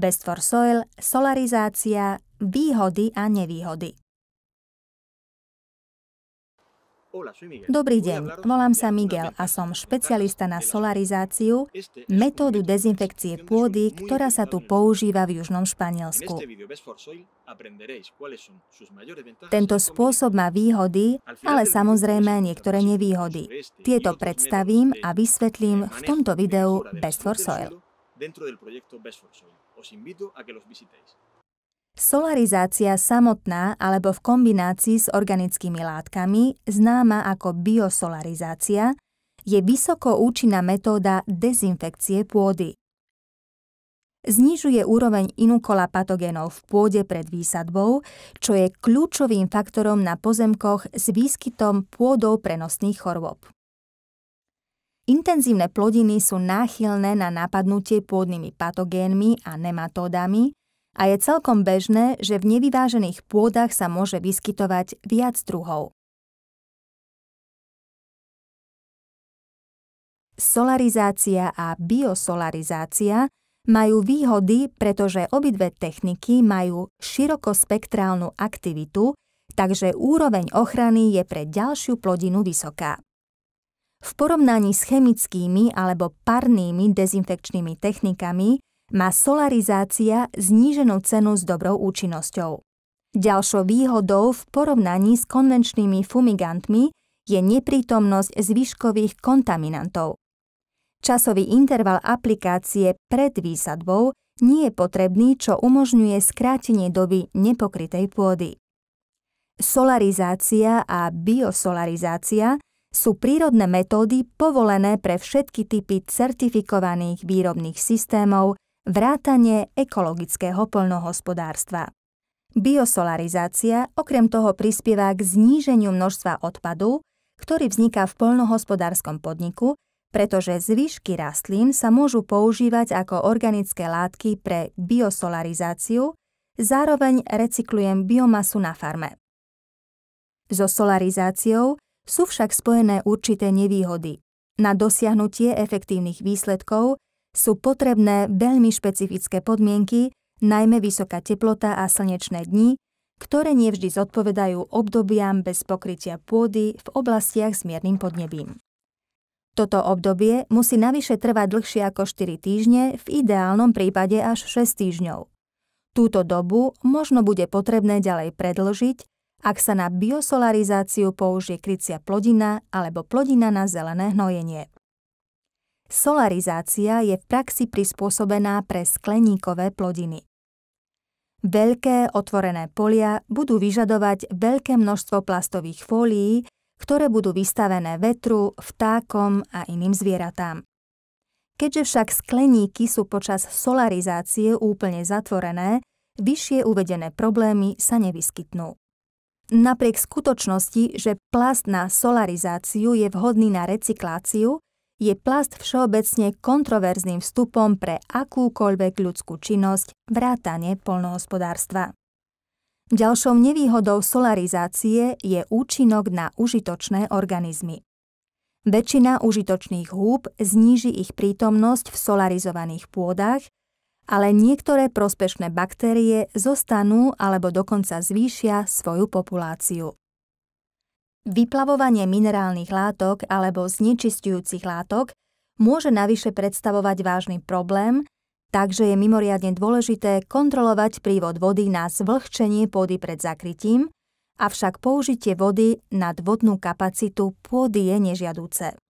Best for Soil, solarizácia, výhody a nevýhody. Dobrý deň, volám sa Miguel a som špecialista na solarizáciu, metódu dezinfekcie pôdy, ktorá sa tu používa v južnom Španielsku. Tento no. spôsob má výhody, ale samozrejme niektoré nevýhody. Tieto predstavím a vysvetlím v tomto videu Best for Soil. Os invito a que los visitéis. Solarizácia samotná alebo v kombinácii s organickými látkami, známa ako biosolarizácia, je vysoko účinná metóda dezinfekcie pôdy. Znižuje úroveň inukola patogénov v pôde pred výsadbou, čo je kľúčovým faktorom na pozemkoch s výskytom pôdov prenosných chorôb. Intenzívne plodiny sú náchylné na napadnutie pôdnymi patogénmi a nematódami a je celkom bežné, že v nevyvážených pôdach sa môže vyskytovať viac druhov. Solarizácia a biosolarizácia majú výhody, pretože obidve techniky majú širokospektrálnu aktivitu, takže úroveň ochrany je pre ďalšiu plodinu vysoká. V porovnaní s chemickými alebo parnými dezinfekčnými technikami má solarizácia zníženú cenu s dobrou účinnosťou. Ďalšou výhodou v porovnaní s konvenčnými fumigantmi je neprítomnosť zvyškových kontaminantov. Časový interval aplikácie pred výsadbou nie je potrebný, čo umožňuje skrátenie doby nepokrytej pôdy. Solarizácia a biosolarizácia sú prírodné metódy povolené pre všetky typy certifikovaných výrobných systémov vrátanie ekologického poľnohospodárstva. Biosolarizácia okrem toho prispieva k zníženiu množstva odpadu, ktorý vzniká v poľnohospodárskom podniku, pretože zvyšky rastlín sa môžu používať ako organické látky pre biosolarizáciu, zároveň recyklujem biomasu na farme. So solarizáciou sú však spojené určité nevýhody. Na dosiahnutie efektívnych výsledkov sú potrebné veľmi špecifické podmienky, najmä vysoká teplota a slnečné dni, ktoré nevždy zodpovedajú obdobiam bez pokrytia pôdy v oblastiach s miernym podnebím. Toto obdobie musí navyše trvať dlhšie ako 4 týždne, v ideálnom prípade až 6 týždňov. Túto dobu možno bude potrebné ďalej predlžiť, ak sa na biosolarizáciu použije krycia plodina alebo plodina na zelené hnojenie. Solarizácia je v praxi prispôsobená pre skleníkové plodiny. Veľké otvorené polia budú vyžadovať veľké množstvo plastových fólií, ktoré budú vystavené vetru, vtákom a iným zvieratám. Keďže však skleníky sú počas solarizácie úplne zatvorené, vyššie uvedené problémy sa nevyskytnú. Napriek skutočnosti, že plast na solarizáciu je vhodný na recykláciu, je plast všeobecne kontroverzným vstupom pre akúkoľvek ľudskú činnosť vrátane polnohospodárstva. Ďalšou nevýhodou solarizácie je účinok na užitočné organizmy. Väčšina užitočných húb zníži ich prítomnosť v solarizovaných pôdach ale niektoré prospešné baktérie zostanú alebo dokonca zvýšia svoju populáciu. Vyplavovanie minerálnych látok alebo znečistujúcich látok môže navyše predstavovať vážny problém, takže je mimoriadne dôležité kontrolovať prívod vody na zvlhčenie pôdy pred zakrytím, avšak použitie vody nad vodnú kapacitu pôdy je nežiaduce.